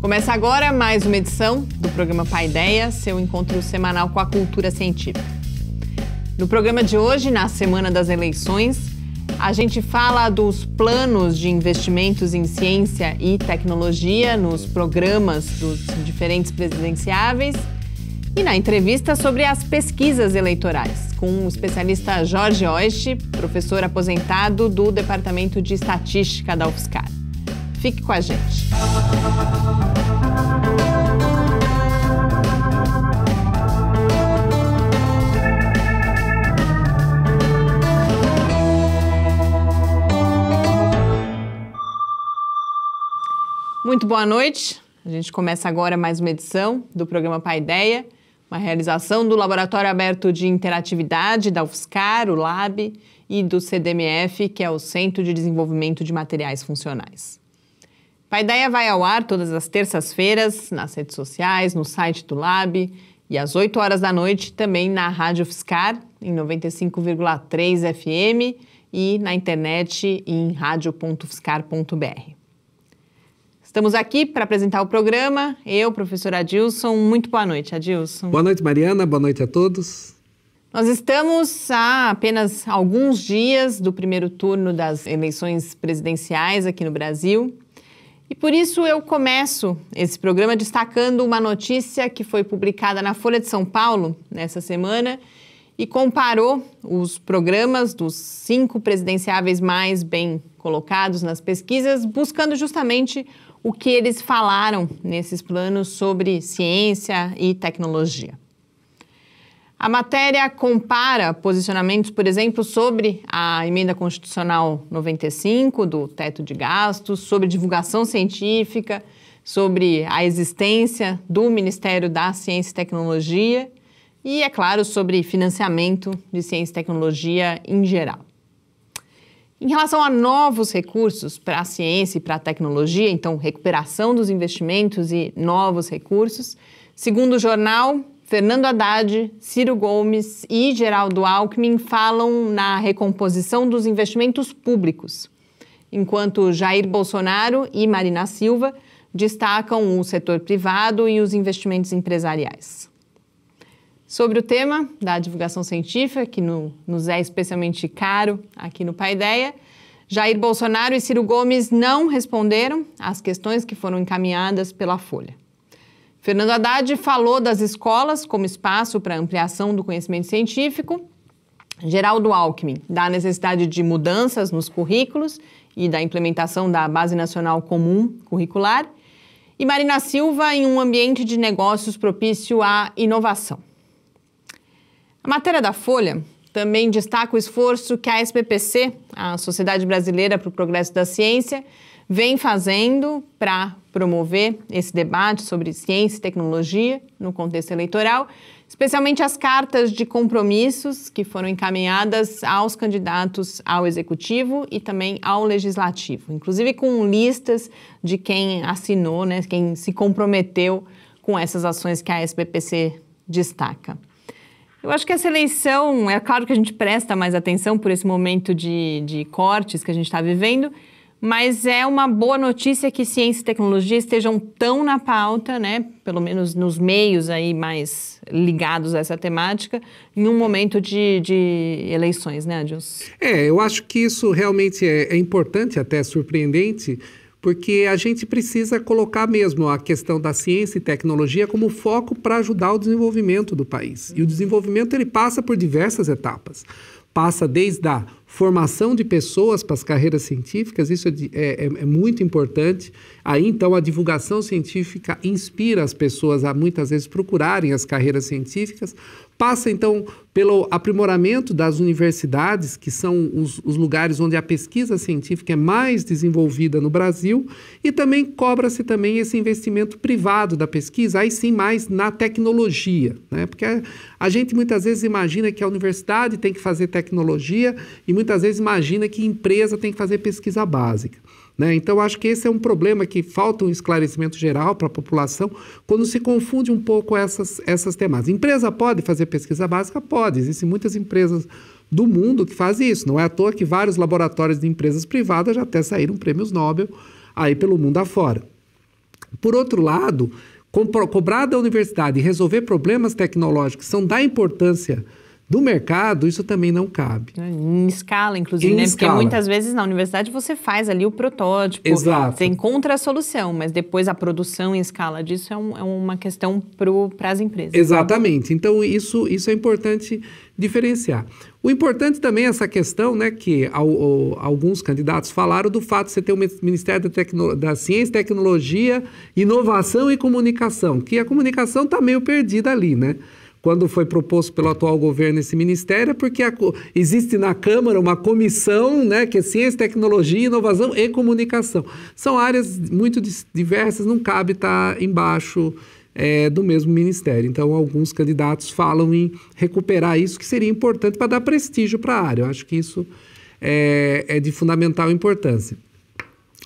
Começa agora mais uma edição do programa Paideia, seu encontro semanal com a cultura científica. No programa de hoje, na semana das eleições, a gente fala dos planos de investimentos em ciência e tecnologia nos programas dos diferentes presidenciáveis e na entrevista sobre as pesquisas eleitorais com o especialista Jorge Oeste, professor aposentado do Departamento de Estatística da UFSCar. Fique com a gente. Muito boa noite. A gente começa agora mais uma edição do programa Paideia, uma realização do Laboratório Aberto de Interatividade da UFSCar, o LAB, e do CDMF, que é o Centro de Desenvolvimento de Materiais Funcionais. Paideia vai ao ar todas as terças-feiras, nas redes sociais, no site do Lab e às 8 horas da noite também na Rádio Fiscar, em 95,3 FM e na internet em radio.fiscar.br. Estamos aqui para apresentar o programa. Eu, professor Adilson, muito boa noite, Adilson. Boa noite, Mariana. Boa noite a todos. Nós estamos há apenas alguns dias do primeiro turno das eleições presidenciais aqui no Brasil e por isso eu começo esse programa destacando uma notícia que foi publicada na Folha de São Paulo nessa semana e comparou os programas dos cinco presidenciáveis mais bem colocados nas pesquisas, buscando justamente o que eles falaram nesses planos sobre ciência e tecnologia. A matéria compara posicionamentos, por exemplo, sobre a emenda constitucional 95 do teto de gastos, sobre divulgação científica, sobre a existência do Ministério da Ciência e Tecnologia e, é claro, sobre financiamento de ciência e tecnologia em geral. Em relação a novos recursos para a ciência e para a tecnologia, então recuperação dos investimentos e novos recursos, segundo o jornal, Fernando Haddad, Ciro Gomes e Geraldo Alckmin falam na recomposição dos investimentos públicos, enquanto Jair Bolsonaro e Marina Silva destacam o setor privado e os investimentos empresariais. Sobre o tema da divulgação científica, que no, nos é especialmente caro aqui no Paideia, Jair Bolsonaro e Ciro Gomes não responderam às questões que foram encaminhadas pela Folha. Fernando Haddad falou das escolas como espaço para ampliação do conhecimento científico. Geraldo Alckmin, da necessidade de mudanças nos currículos e da implementação da Base Nacional Comum Curricular. E Marina Silva, em um ambiente de negócios propício à inovação. A matéria da Folha também destaca o esforço que a SBPC, a Sociedade Brasileira para o Progresso da Ciência, vem fazendo para promover esse debate sobre ciência e tecnologia no contexto eleitoral, especialmente as cartas de compromissos que foram encaminhadas aos candidatos ao executivo e também ao legislativo, inclusive com listas de quem assinou, né, quem se comprometeu com essas ações que a SBPC destaca. Eu acho que essa eleição, é claro que a gente presta mais atenção por esse momento de, de cortes que a gente está vivendo, mas é uma boa notícia que ciência e tecnologia estejam tão na pauta, né, pelo menos nos meios aí mais ligados a essa temática, em um momento de, de eleições, né, Adilson? É, eu acho que isso realmente é, é importante, até surpreendente, porque a gente precisa colocar mesmo a questão da ciência e tecnologia como foco para ajudar o desenvolvimento do país. E o desenvolvimento ele passa por diversas etapas. Passa desde a formação de pessoas para as carreiras científicas, isso é, é, é, é, muito importante. Aí, então, a divulgação científica inspira as pessoas a muitas vezes procurarem as carreiras científicas, Passa, então, pelo aprimoramento das universidades, que são os, os, lugares onde a pesquisa científica é mais desenvolvida no Brasil, e também cobra-se também esse investimento privado da pesquisa, aí sim mais na tecnologia, né? porque a, a gente muitas vezes imagina que a universidade tem que fazer tecnologia e muitas vezes imagina que empresa tem que fazer pesquisa básica. Né? Então, acho que esse é um problema que falta um esclarecimento geral para a população quando se confunde um pouco essas, essas temáticas. Empresa pode fazer pesquisa básica? Pode. Existem muitas empresas do mundo que fazem isso. Não é à toa que vários laboratórios de empresas privadas já até saíram prêmios Nobel aí pelo mundo afora. Por outro lado, cobrar da universidade e resolver problemas tecnológicos que são da importância do mercado, isso também não cabe. É, em escala, inclusive, em né? Escala. Porque muitas vezes na universidade você faz ali o protótipo, Exato. você encontra a solução, mas depois a produção em escala disso é, um, é uma questão para as empresas. Né? Exatamente. Né? Então, isso, isso é importante diferenciar. O importante também é essa questão, né, que ao, ao, alguns candidatos falaram do fato de você ter o Ministério da, Tecno da Ciência, Tecnologia, Inovação e Comunicação, que a comunicação está meio perdida ali, né? quando foi proposto pelo atual governo esse ministério, é porque a, existe na Câmara uma comissão né, que é ciência, tecnologia, inovação e comunicação. São áreas muito diversas, não cabe estar tá embaixo é, do mesmo ministério. Então, alguns candidatos falam em recuperar isso, que seria importante para dar prestígio para a área. Eu acho que isso é, é de fundamental importância.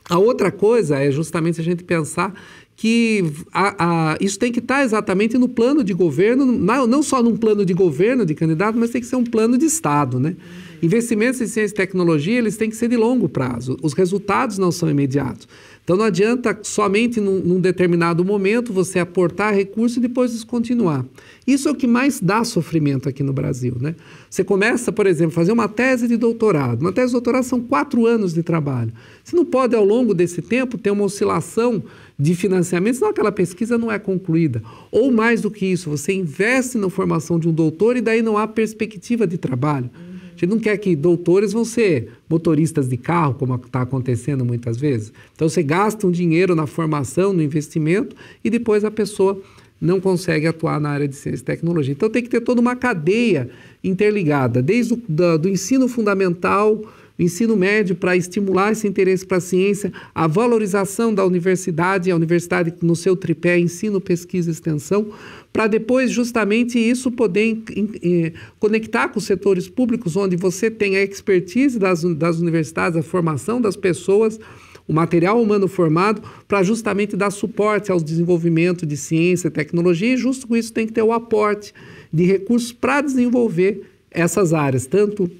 A outra coisa é justamente a gente pensar que a, a, isso tem que estar tá exatamente no plano de governo, não, só num plano de governo de candidato, mas tem que ser um plano de Estado. Né? Investimentos em ciência e tecnologia eles têm que ser de longo prazo. Os resultados não são imediatos. Então não adianta somente num, num determinado momento você aportar recurso e depois descontinuar. Isso é o que mais dá sofrimento aqui no Brasil. Né? Você começa, por exemplo, a fazer uma tese de doutorado. Uma tese de doutorado são quatro anos de trabalho. Você não pode, ao longo desse tempo, ter uma oscilação de financiamento, senão aquela pesquisa não é concluída. Ou mais do que isso, você investe na formação de um doutor e daí não há perspectiva de trabalho. Uhum. A gente não quer que doutores vão ser motoristas de carro, como está acontecendo muitas vezes. Então você gasta um dinheiro na formação, no investimento, e depois a pessoa não consegue atuar na área de ciência e tecnologia. Então tem que ter toda uma cadeia interligada, desde o do ensino fundamental o ensino médio para estimular esse interesse para a ciência, a valorização da universidade, a universidade no seu tripé, ensino, pesquisa e extensão, para depois justamente isso poder eh, conectar com os setores públicos, onde você tem a expertise das, das universidades, a formação das pessoas, o material humano formado, para justamente dar suporte ao desenvolvimento de ciência, tecnologia, e justo com isso tem que ter o aporte de recursos para desenvolver essas áreas, tanto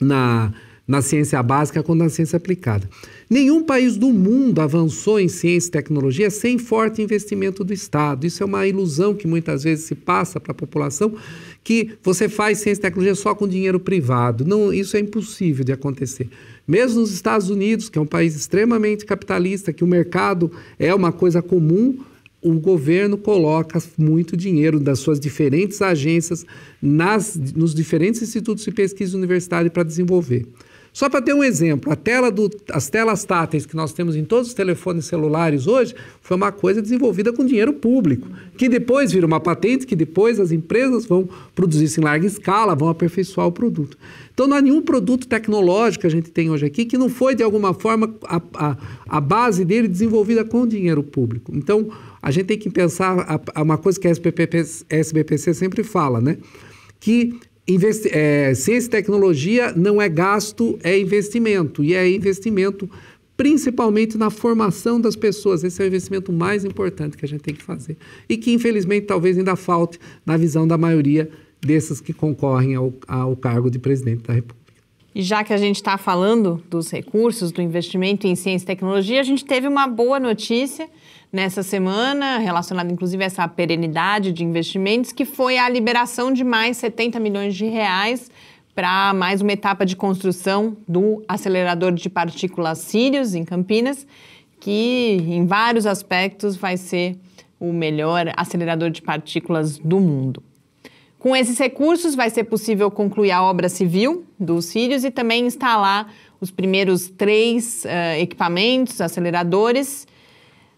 na na ciência básica quanto na ciência aplicada. Nenhum país do mundo avançou em ciência e tecnologia sem forte investimento do Estado. Isso é uma ilusão que muitas vezes se passa para a população, que você faz ciência e tecnologia só com dinheiro privado. Não, isso é impossível de acontecer. Mesmo nos Estados Unidos, que é um país extremamente capitalista, que o mercado é uma coisa comum, o governo coloca muito dinheiro das suas diferentes agências nas, nos diferentes institutos de pesquisa e universidades para desenvolver. Só para ter um exemplo, tela do, as telas táteis que nós temos em todos os telefones celulares hoje foi uma coisa desenvolvida com dinheiro público, que depois vira uma patente, que depois as empresas vão produzir isso em larga escala, vão aperfeiçoar o produto. Então não há nenhum produto tecnológico que a gente tem hoje aqui que não foi, de alguma forma, a, a, a base dele desenvolvida com dinheiro público. Então a gente tem que pensar a, uma coisa que a SBPC, a SBPC sempre fala, né? que Investi é, ciência e tecnologia não é gasto, é investimento. E é investimento principalmente na formação das pessoas. Esse é o investimento mais importante que a gente tem que fazer. E que, infelizmente, talvez ainda falte na visão da maioria desses que concorrem ao, ao cargo de presidente da República. E já que a gente está falando dos recursos, do investimento em ciência e tecnologia, a gente teve uma boa notícia nessa semana, relacionada inclusive a essa perenidade de investimentos, que foi a liberação de mais 70 milhões de reais para mais uma etapa de construção do acelerador de partículas Sirius, em Campinas, que em vários aspectos vai ser o melhor acelerador de partículas do mundo. Com esses recursos, vai ser possível concluir a obra civil do Sirius e também instalar os primeiros três uh, equipamentos aceleradores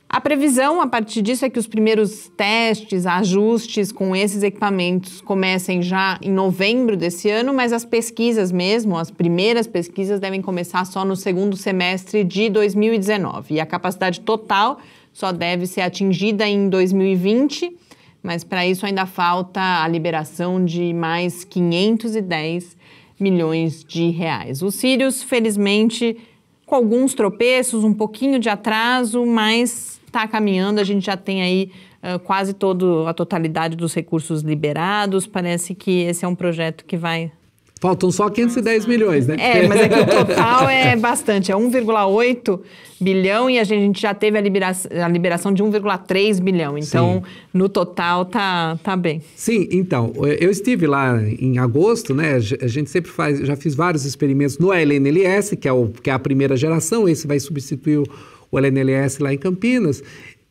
a previsão a partir disso é que os primeiros testes, ajustes com esses equipamentos comecem já em novembro desse ano, mas as pesquisas mesmo, as primeiras pesquisas devem começar só no segundo semestre de 2019. E a capacidade total só deve ser atingida em 2020, mas para isso ainda falta a liberação de mais 510 milhões de reais. Os sírios, felizmente, com alguns tropeços, um pouquinho de atraso, mas está caminhando, a gente já tem aí uh, quase toda a totalidade dos recursos liberados. Parece que esse é um projeto que vai Faltam só 510 milhões, né? É, mas é que o total é bastante, é 1,8 bilhão e a gente já teve a, libera a liberação de 1,3 bilhão. Então, Sim. no total, tá, tá bem. Sim, então, eh, eu estive lá em agosto, né? A gente sempre faz, já fiz vários experimentos no LNLS, que é, o, que é a primeira geração, esse vai substituir o o LNLS lá em Campinas.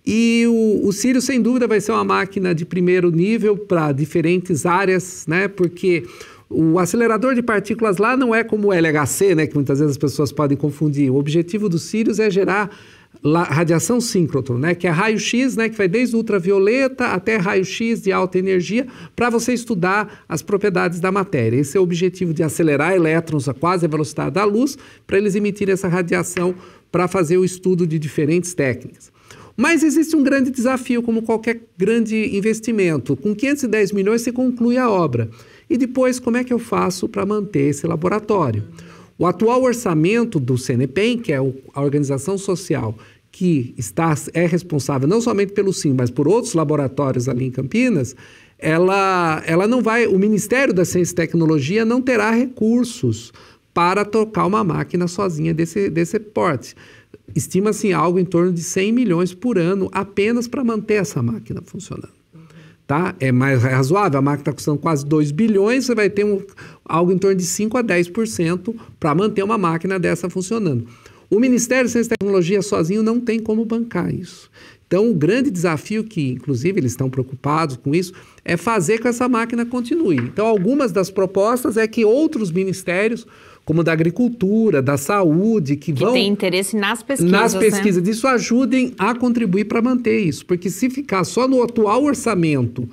E o, o Sírio, sem dúvida, vai ser uma máquina de primeiro nível para diferentes áreas, né? Porque o acelerador de partículas lá não é como o LHC, né? Que muitas vezes as pessoas podem confundir. O objetivo do Sirius é gerar radiação síncrotron, né? Que é raio-x, né? Que vai desde ultravioleta até raio-x de alta energia para você estudar as propriedades da matéria. Esse é o objetivo de acelerar elétrons a quase a velocidade da luz para eles emitirem essa radiação para fazer o estudo de diferentes técnicas. Mas existe um grande desafio, como qualquer grande investimento. Com 510 milhões se conclui a obra. E depois, como é que eu faço para manter esse laboratório? O atual orçamento do CNPEM, que é a organização social que está, é responsável não somente pelo SIM, mas por outros laboratórios ali em Campinas, ela, ela não vai. O Ministério da Ciência e Tecnologia não terá recursos para tocar uma máquina sozinha desse, desse porte. Estima-se algo em torno de 100 milhões por ano apenas para manter essa máquina funcionando tá? É mais razoável, a máquina está custando quase 2 bilhões, você vai ter um, algo em torno de 5 a 10% para manter uma máquina dessa funcionando. O Ministério de Ciência e Tecnologia sozinho não tem como bancar isso. Então, o grande desafio que, inclusive, eles estão preocupados com isso, é fazer com que essa máquina continue. Então, algumas das propostas é que outros ministérios como da agricultura, da saúde, que, que vão. tem interesse nas pesquisas. Nas né? pesquisas. Né? Isso ajudem a contribuir para manter isso. Porque se ficar só no atual orçamento,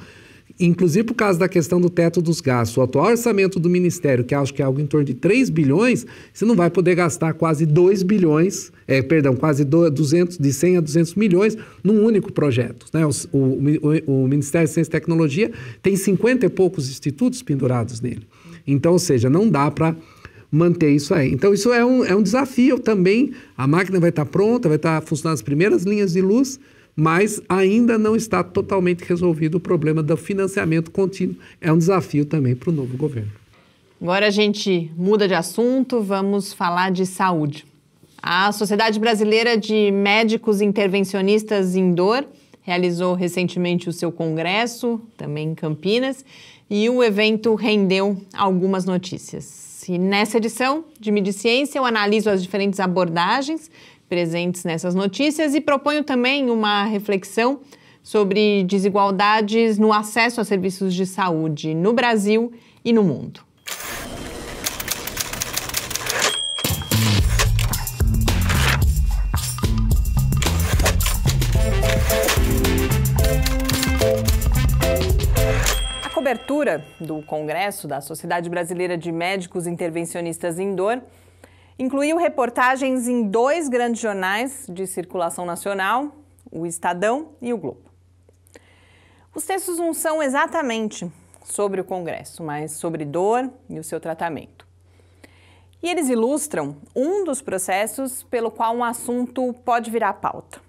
inclusive por causa da questão do teto dos gastos, o atual orçamento do Ministério, que acho que é algo em torno de 3 bilhões, você não vai poder gastar quase 2 bilhões, é, perdão, quase 200, de 100 a 200 milhões num único projeto. Né? O, o, o Ministério de Ciência e Tecnologia tem 50 e poucos institutos pendurados nele. Então, ou seja, não dá para manter isso aí. Então, isso é um, é um desafio também. A máquina vai estar pronta, vai estar funcionando as primeiras linhas de luz, mas ainda não está totalmente resolvido o problema do financiamento contínuo. É um desafio também para o novo governo. Agora a gente muda de assunto, vamos falar de saúde. A Sociedade Brasileira de Médicos Intervencionistas em Dor realizou recentemente o seu congresso, também em Campinas, e o evento rendeu algumas notícias. E assim, nessa edição de Ciência, eu analiso as diferentes abordagens presentes nessas notícias e proponho também uma reflexão sobre desigualdades no acesso a serviços de saúde no Brasil e no mundo. cobertura do Congresso da Sociedade Brasileira de Médicos Intervencionistas em Dor incluiu reportagens em dois grandes jornais de circulação nacional, o Estadão e o Globo. Os textos não são exatamente sobre o Congresso, mas sobre dor e o seu tratamento. E eles ilustram um dos processos pelo qual um assunto pode virar pauta.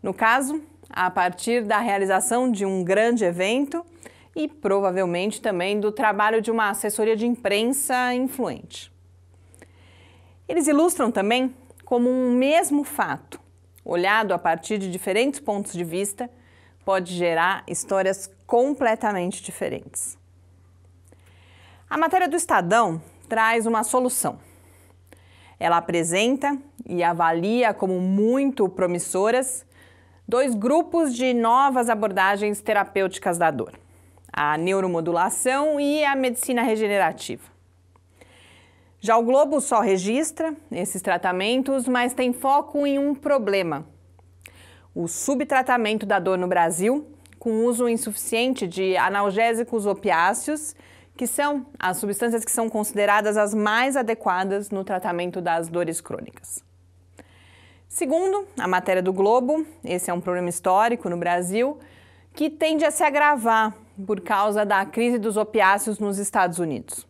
No caso, a partir da realização de um grande evento e provavelmente também do trabalho de uma assessoria de imprensa influente. Eles ilustram também como um mesmo fato, olhado a partir de diferentes pontos de vista, pode gerar histórias completamente diferentes. A matéria do Estadão traz uma solução. Ela apresenta e avalia como muito promissoras dois grupos de novas abordagens terapêuticas da dor a neuromodulação e a medicina regenerativa. Já o Globo só registra esses tratamentos, mas tem foco em um problema: o subtratamento da dor no Brasil, com uso insuficiente de analgésicos opiáceos, que são as substâncias que são consideradas as mais adequadas no tratamento das dores crônicas. Segundo a matéria do Globo, esse é um problema histórico no Brasil que tende a se agravar por causa da crise dos opiáceos nos Estados Unidos.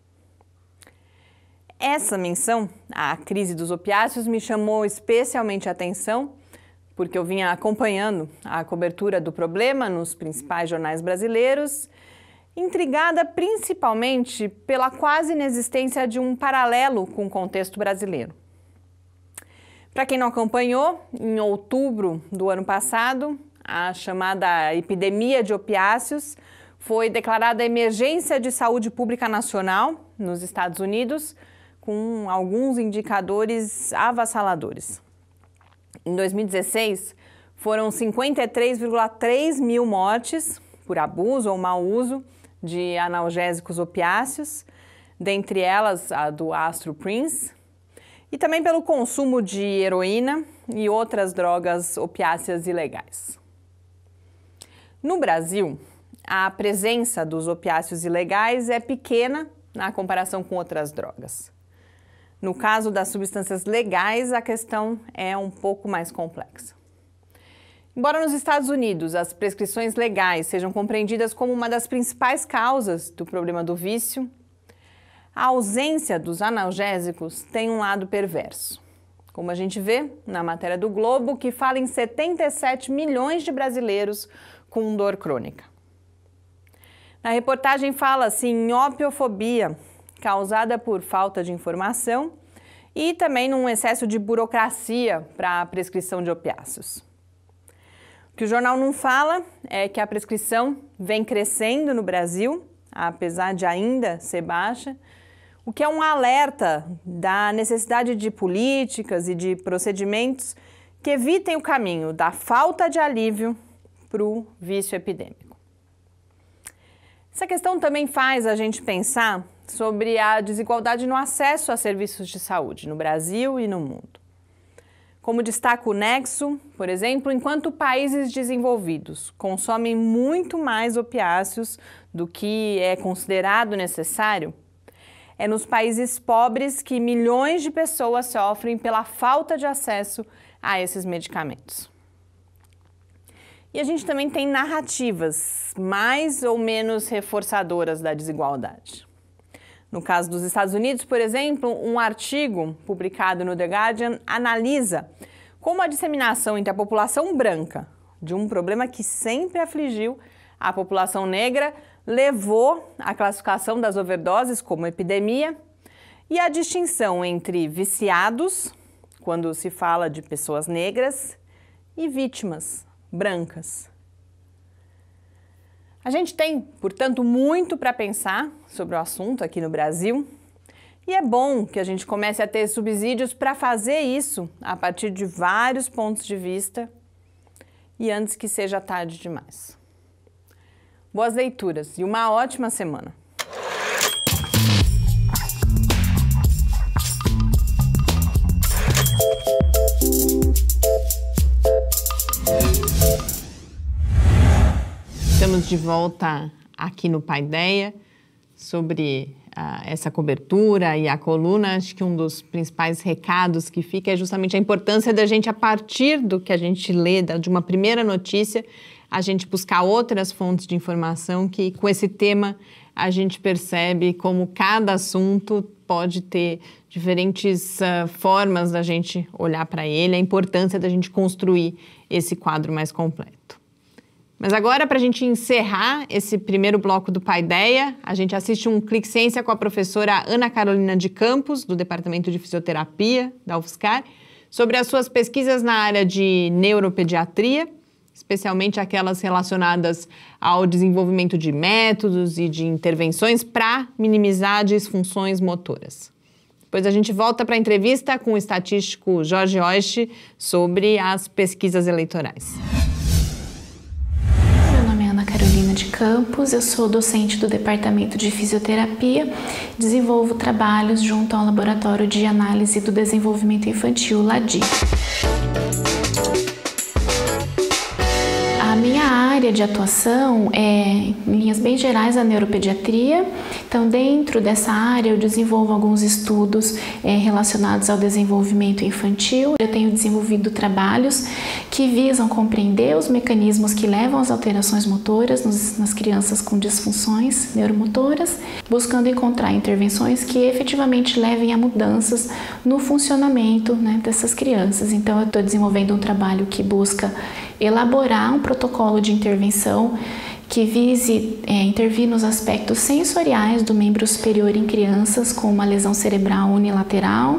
Essa menção à crise dos opiáceos me chamou especialmente a atenção porque eu vinha acompanhando a cobertura do problema nos principais jornais brasileiros, intrigada principalmente pela quase inexistência de um paralelo com o contexto brasileiro. Para quem não acompanhou, em outubro do ano passado, a chamada epidemia de opiáceos foi declarada emergência de saúde pública nacional nos Estados Unidos, com alguns indicadores avassaladores. Em 2016, foram 53,3 mil mortes por abuso ou mau uso de analgésicos opiáceos, dentre elas a do Astro Prince, e também pelo consumo de heroína e outras drogas opiáceas ilegais. No Brasil, a presença dos opiáceos ilegais é pequena na comparação com outras drogas. No caso das substâncias legais, a questão é um pouco mais complexa. Embora nos Estados Unidos as prescrições legais sejam compreendidas como uma das principais causas do problema do vício, a ausência dos analgésicos tem um lado perverso. Como a gente vê na matéria do Globo, que fala em 77 milhões de brasileiros com dor crônica. Na reportagem fala-se em assim, opiofobia, causada por falta de informação e também num excesso de burocracia para a prescrição de opiáceos. O que o jornal não fala é que a prescrição vem crescendo no Brasil, apesar de ainda ser baixa, o que é um alerta da necessidade de políticas e de procedimentos que evitem o caminho da falta de alívio para o vício epidêmico. Essa questão também faz a gente pensar sobre a desigualdade no acesso a serviços de saúde no Brasil e no mundo. Como destaca o Nexo, por exemplo, enquanto países desenvolvidos consomem muito mais opiáceos do que é considerado necessário, é nos países pobres que milhões de pessoas sofrem pela falta de acesso a esses medicamentos. E a gente também tem narrativas mais ou menos reforçadoras da desigualdade. No caso dos Estados Unidos, por exemplo, um artigo publicado no The Guardian analisa como a disseminação entre a população branca de um problema que sempre afligiu a população negra levou à classificação das overdoses como epidemia e a distinção entre viciados, quando se fala de pessoas negras, e vítimas, brancas. A gente tem, portanto, muito para pensar sobre o assunto aqui no Brasil. E é bom que a gente comece a ter subsídios para fazer isso a partir de vários pontos de vista e antes que seja tarde demais. Boas leituras e uma ótima semana! Estamos de volta aqui no Paideia sobre uh, essa cobertura e a coluna. Acho que um dos principais recados que fica é justamente a importância da gente, a partir do que a gente lê, de uma primeira notícia, a gente buscar outras fontes de informação que, com esse tema, a gente percebe como cada assunto pode ter diferentes uh, formas da gente olhar para ele, a importância da gente construir esse quadro mais completo. Mas agora, para a gente encerrar esse primeiro bloco do Paideia, a gente assiste um Clique Ciência com a professora Ana Carolina de Campos, do Departamento de Fisioterapia da UFSCar, sobre as suas pesquisas na área de neuropediatria, especialmente aquelas relacionadas ao desenvolvimento de métodos e de intervenções para minimizar disfunções motoras. Depois a gente volta para a entrevista com o estatístico Jorge Oiche sobre as pesquisas eleitorais. Campos, eu sou docente do Departamento de Fisioterapia, desenvolvo trabalhos junto ao Laboratório de Análise do Desenvolvimento Infantil, LADI área de atuação é, em linhas bem gerais, a neuropediatria. Então, dentro dessa área, eu desenvolvo alguns estudos é, relacionados ao desenvolvimento infantil. Eu tenho desenvolvido trabalhos que visam compreender os mecanismos que levam às alterações motoras nos, nas crianças com disfunções neuromotoras, buscando encontrar intervenções que efetivamente levem a mudanças no funcionamento né, dessas crianças. Então, eu estou desenvolvendo um trabalho que busca elaborar um protocolo de intervenção intervenção que vise é, intervir nos aspectos sensoriais do membro superior em crianças com uma lesão cerebral unilateral.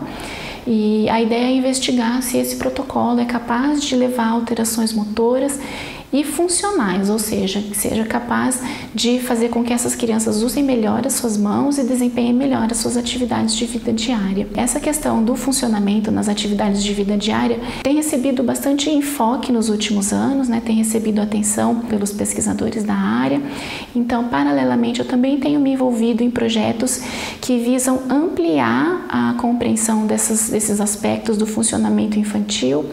E a ideia é investigar se esse protocolo é capaz de levar alterações motoras e funcionais, ou seja, que seja capaz de fazer com que essas crianças usem melhor as suas mãos e desempenhem melhor as suas atividades de vida diária. Essa questão do funcionamento nas atividades de vida diária tem recebido bastante enfoque nos últimos anos, né? tem recebido atenção pelos pesquisadores da área. Então, paralelamente, eu também tenho me envolvido em projetos que visam ampliar a compreensão dessas, desses aspectos do funcionamento infantil.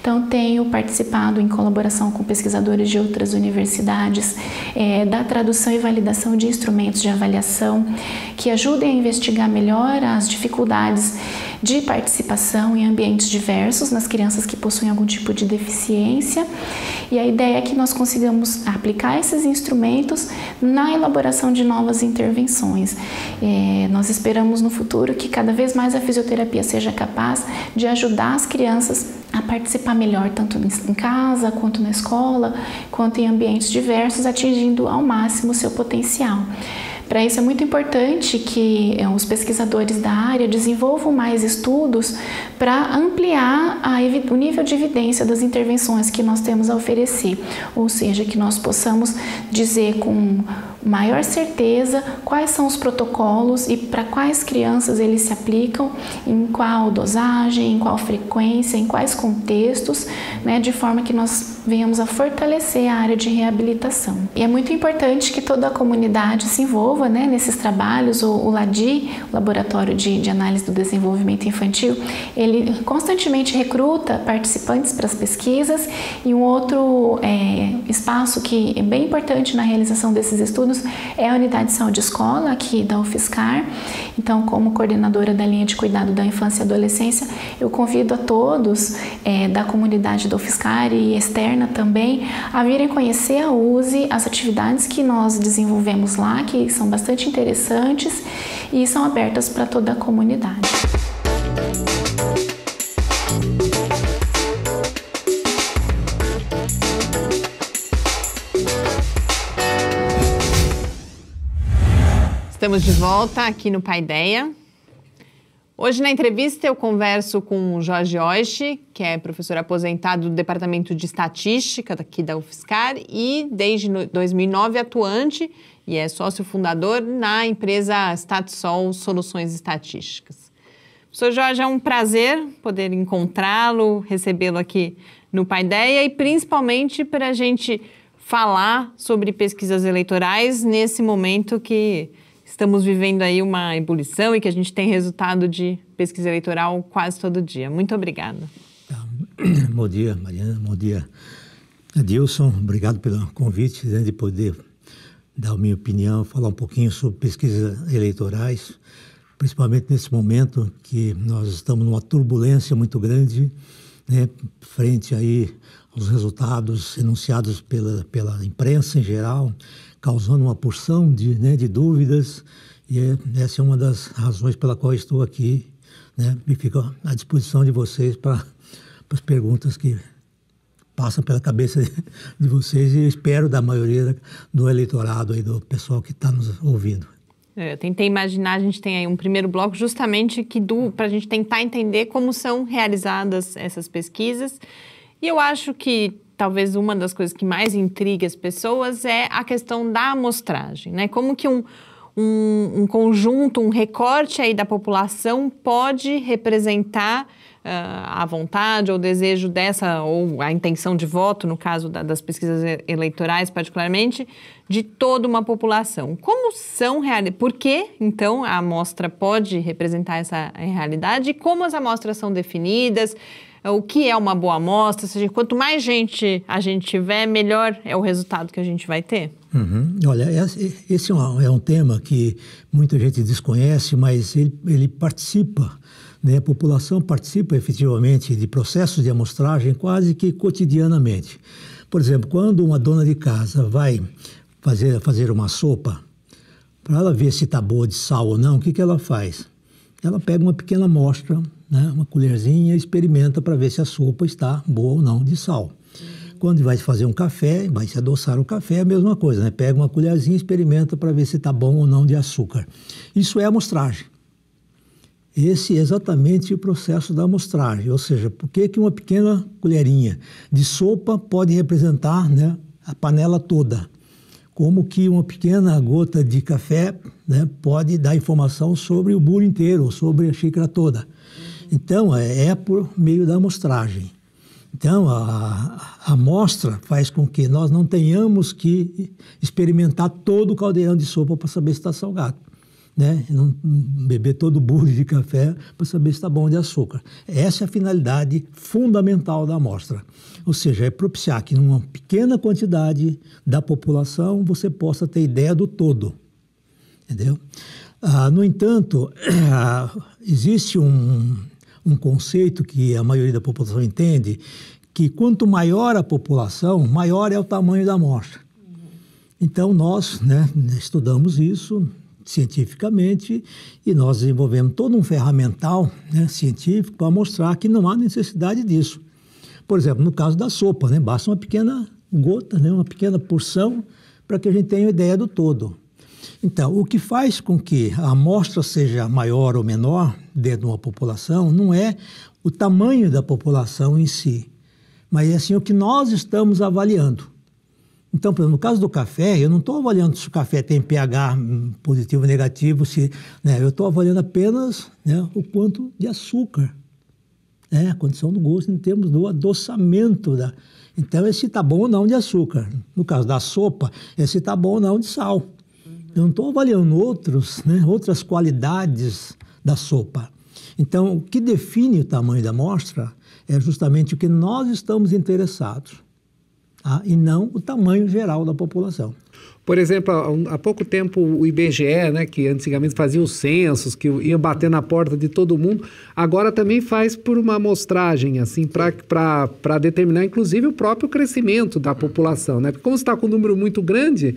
Então, tenho participado em colaboração com pesquisadores pesquisadores de outras universidades, é, da tradução e validação de instrumentos de avaliação que ajudem a investigar melhor as dificuldades de participação em ambientes diversos nas crianças que possuem algum tipo de deficiência. E a ideia é que nós consigamos aplicar esses instrumentos na elaboração de novas intervenções. É, nós esperamos no futuro que cada vez mais a fisioterapia seja capaz de ajudar as crianças a participar melhor tanto em casa, quanto na escola, quanto em ambientes diversos, atingindo ao máximo o seu potencial. Para isso é muito importante que eh, os pesquisadores da área desenvolvam mais estudos para ampliar a, o nível de evidência das intervenções que nós temos a oferecer, ou seja, que nós possamos dizer com maior certeza quais são os protocolos e para quais crianças eles se aplicam, em qual dosagem, em qual frequência, em quais contextos, né, de forma que nós venhamos a fortalecer a área de reabilitação. E é muito importante que toda a comunidade se envolva né, nesses trabalhos. O, o LADI, o Laboratório de, de Análise do Desenvolvimento Infantil, ele constantemente recruta participantes para as pesquisas e um outro é, espaço que é bem importante na realização desses estudos alunos é a unidade de saúde escola aqui da UFSCar. Então, como coordenadora da linha de cuidado da infância e adolescência, eu convido a todos é, da comunidade da UFSCar e externa também a virem conhecer a USE, as atividades que nós desenvolvemos lá, que são bastante interessantes e são abertas para toda a comunidade. Estamos de volta aqui no Paideia. Hoje na entrevista eu converso com o Jorge Oishi, que é professor aposentado do Departamento de Estatística daqui da UFSCar e desde 2009 atuante e é sócio fundador na empresa Statsol Soluções Estatísticas. Professor Jorge, é um prazer poder encontrá-lo, recebê-lo aqui no Paideia e principalmente para a gente falar sobre pesquisas eleitorais nesse momento que estamos vivendo aí uma ebulição e que a gente tem resultado de pesquisa eleitoral quase todo dia. Muito obrigada. Bom dia, Mariana. Bom dia, Adilson. Obrigado pelo convite né, de poder dar a minha opinião, falar um pouquinho sobre pesquisas eleitorais, principalmente nesse momento que nós estamos numa turbulência muito grande, né, frente aí aos resultados enunciados pela, pela imprensa em geral, causando uma porção de, né, de dúvidas, e é, essa é uma das razões pela qual estou aqui, né, e fico à disposição de vocês para as perguntas que passam pela cabeça de, de vocês e espero da maioria do eleitorado e do pessoal que está nos ouvindo. É, eu tentei imaginar, a gente tem aí um primeiro bloco justamente que para a gente tentar entender como são realizadas essas pesquisas. E eu acho que talvez uma das coisas que mais intriga as pessoas é a questão da amostragem, né? Como que um, um, um conjunto, um recorte aí da população pode representar uh, a vontade ou desejo dessa, ou a intenção de voto, no caso da, das pesquisas eleitorais particularmente, de toda uma população. Como são realidades? Por que, então, a amostra pode representar essa realidade? Como as amostras são definidas? É, o que é uma boa amostra, ou seja, quanto mais gente a gente tiver, melhor é o resultado que a gente vai ter? Uhum. Olha, é, é, esse é um, tema que muita gente desconhece, mas ele, ele participa né, a população participa efetivamente de processos de amostragem quase que cotidianamente. Por exemplo, quando uma dona de casa vai fazer, fazer uma sopa, para ela ver se está boa de sal ou não, o que, que ela faz? Ela pega uma pequena amostra né, uma colherzinha, experimenta para ver se a sopa está boa ou não de sal. Quando vai fazer um café, vai se adoçar o café, é a mesma coisa, né? Pega uma colherzinha, experimenta para ver se está bom ou não de açúcar. Isso é amostragem. Esse é exatamente o processo da amostragem, ou seja, por que, que uma pequena colherinha de sopa pode representar né, a panela toda? Como que uma pequena gota de café né, pode dar informação sobre o bolo inteiro, sobre a xícara toda? Então, é, é por meio da amostragem. Então, a, a amostra faz com que nós não tenhamos que experimentar todo o caldeirão de sopa para saber se está salgado. Né? Não beber todo o bule de café para saber se está bom de açúcar. Essa é a finalidade fundamental da amostra. Ou seja, é propiciar que, numa pequena quantidade da população, você possa ter ideia do todo. Entendeu? Ah, no entanto, existe um, um conceito que a maioria da população entende, que quanto maior a população, maior é o tamanho da amostra. Então, nós né, estudamos isso cientificamente e nós desenvolvemos todo um ferramental né, científico para mostrar que não há necessidade disso. Por exemplo, no caso da sopa, né, basta uma pequena gota, né, uma pequena porção, para que a gente tenha ideia do todo. Então, o que faz com que a amostra seja maior ou menor dentro de uma população não é o tamanho da população em si, mas é assim o que nós estamos avaliando. Então, por exemplo, no caso do café, eu não estou avaliando se o café tem pH positivo ou negativo, se, né, eu estou avaliando apenas né, o quanto de açúcar, né, a condição do gosto em termos do adoçamento. Da, então, é se está bom ou não de açúcar. No caso da sopa, é se está bom ou não de sal. Eu não estou avaliando outros, né, outras qualidades da sopa. Então, o que define o tamanho da amostra é justamente o que nós estamos interessados, tá? e não o tamanho geral da população. Por exemplo, há pouco tempo o IBGE, né, que antigamente fazia os censos, que ia bater na porta de todo mundo, agora também faz por uma amostragem, assim, para determinar, inclusive, o próprio crescimento da população. Né? Porque como está com um número muito grande,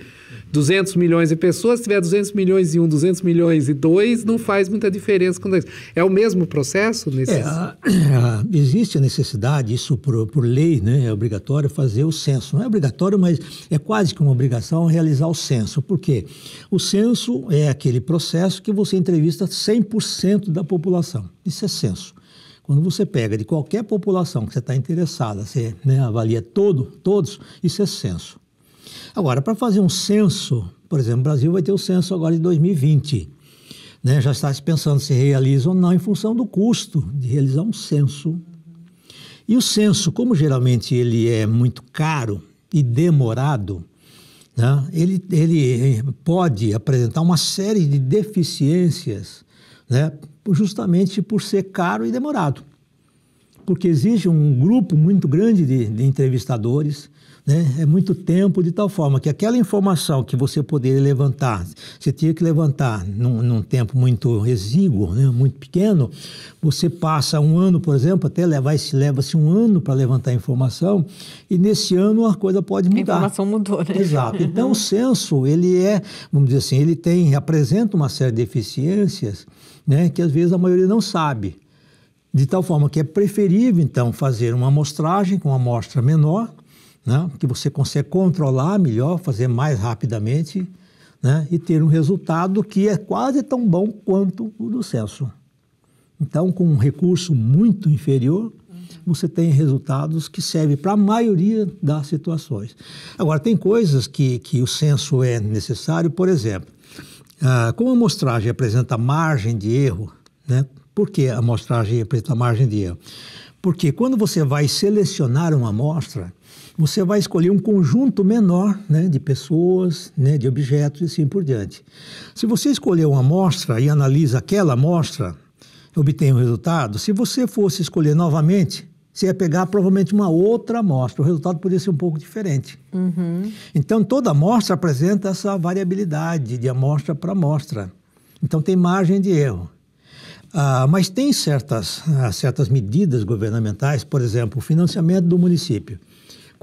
200 milhões de pessoas, se tiver 200 milhões e um, 200 milhões e dois, não faz muita diferença. Quando é, é o mesmo processo? É, a, a, existe a necessidade, isso por, por lei né, é obrigatório fazer o censo. Não é obrigatório, mas é quase que uma obrigação realizar o censo. Por quê? O censo é aquele processo que você entrevista 100% da população. Isso é censo. Quando você pega de qualquer população que você está interessada, você né, avalia todo, todos, isso é censo. Agora, para fazer um censo, por exemplo, o Brasil vai ter o censo agora de 2020. Né? Já está se pensando se realiza ou não em função do custo de realizar um censo. E o censo, como geralmente ele é muito caro e demorado, né? ele, ele eh, pode apresentar uma série de deficiências, né? justamente por ser caro e demorado. Porque exige um grupo muito grande de, de entrevistadores, né? é muito tempo, de tal forma que aquela informação que você poderia levantar, você tinha que levantar num, num tempo muito exíguo, né? muito pequeno, você passa um ano, por exemplo, até levar-se leva-se um ano para levantar a informação, e nesse ano a coisa pode mudar. A informação mudou, né? Exato. Então o censo, ele é, vamos dizer assim, ele tem, apresenta uma série de deficiências né? que às vezes a maioria não sabe. De tal forma que é preferível, então, fazer uma amostragem com uma amostra menor, né? que você consegue controlar melhor, fazer mais rapidamente né? e ter um resultado que é quase tão bom quanto o do censo. Então, com um recurso muito inferior, você tem resultados que servem para a maioria das situações. Agora, tem coisas que, que o censo é necessário, por exemplo, como a amostragem apresenta margem de erro, né? por que a amostragem apresenta margem de erro? Porque quando você vai selecionar uma amostra, você vai escolher um conjunto menor né, de pessoas, né, de objetos e assim por diante. Se você escolher uma amostra e analisa aquela amostra, obtém o um resultado. Se você fosse escolher novamente, você ia pegar provavelmente uma outra amostra. O resultado poderia ser um pouco diferente. Uhum. Então, toda amostra apresenta essa variabilidade de amostra para amostra. Então, tem margem de erro. Ah, mas tem certas, ah, certas medidas governamentais, por exemplo, o financiamento do município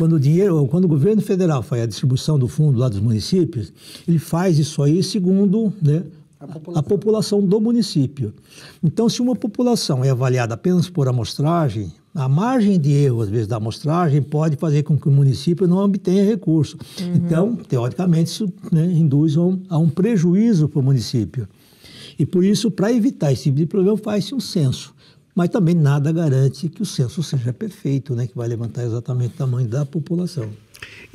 quando o dinheiro, quando o governo federal faz a distribuição do fundo lá dos municípios, ele faz isso aí segundo né, a, população. a população do município. Então, se uma população é avaliada apenas por amostragem, a margem de erro, às vezes, da amostragem pode fazer com que o município não obtenha recurso. Uhum. Então, teoricamente, isso né, induz a um, a um prejuízo para o município. E por isso, para evitar esse tipo de problema, faz-se um censo mas também nada garante que o censo seja perfeito, né, que vai levantar exatamente o tamanho da população.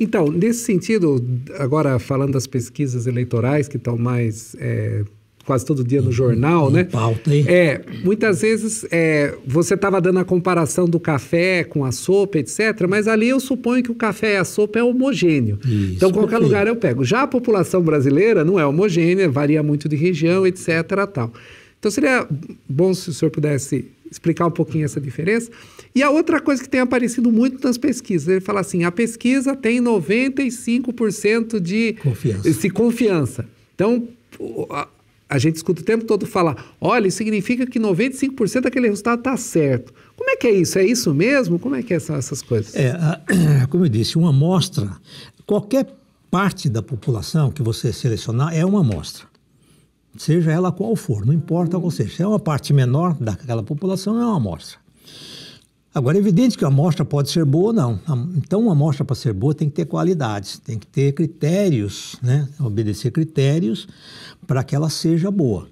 Então, nesse sentido, agora falando das pesquisas eleitorais que estão mais é, quase todo dia no jornal, em né? Pauta, hein? É, muitas vezes é, você estava dando a comparação do café com a sopa, etc. Mas ali eu suponho que o café e a sopa é homogêneo. Isso, então qualquer lugar eu pego. Já a população brasileira não é homogênea, varia muito de região, etc. Tal. Então seria bom se o senhor pudesse explicar um pouquinho essa diferença. E a outra coisa que tem aparecido muito nas pesquisas, ele fala assim, a pesquisa tem 95% de confiança. De confiança. Então, a, a gente escuta o tempo todo falar, olha, isso significa que 95% daquele resultado está certo. Como é que é isso? É isso mesmo? Como é que é são essas coisas? É, a, como eu disse, uma amostra, qualquer parte da população que você selecionar é uma amostra seja ela qual for, não importa qual seja. Se é uma parte menor daquela população, é uma amostra. Agora, é evidente que a amostra pode ser boa ou não. Então, uma amostra para ser boa tem que ter qualidades, tem que ter critérios, né? obedecer critérios para que ela seja boa.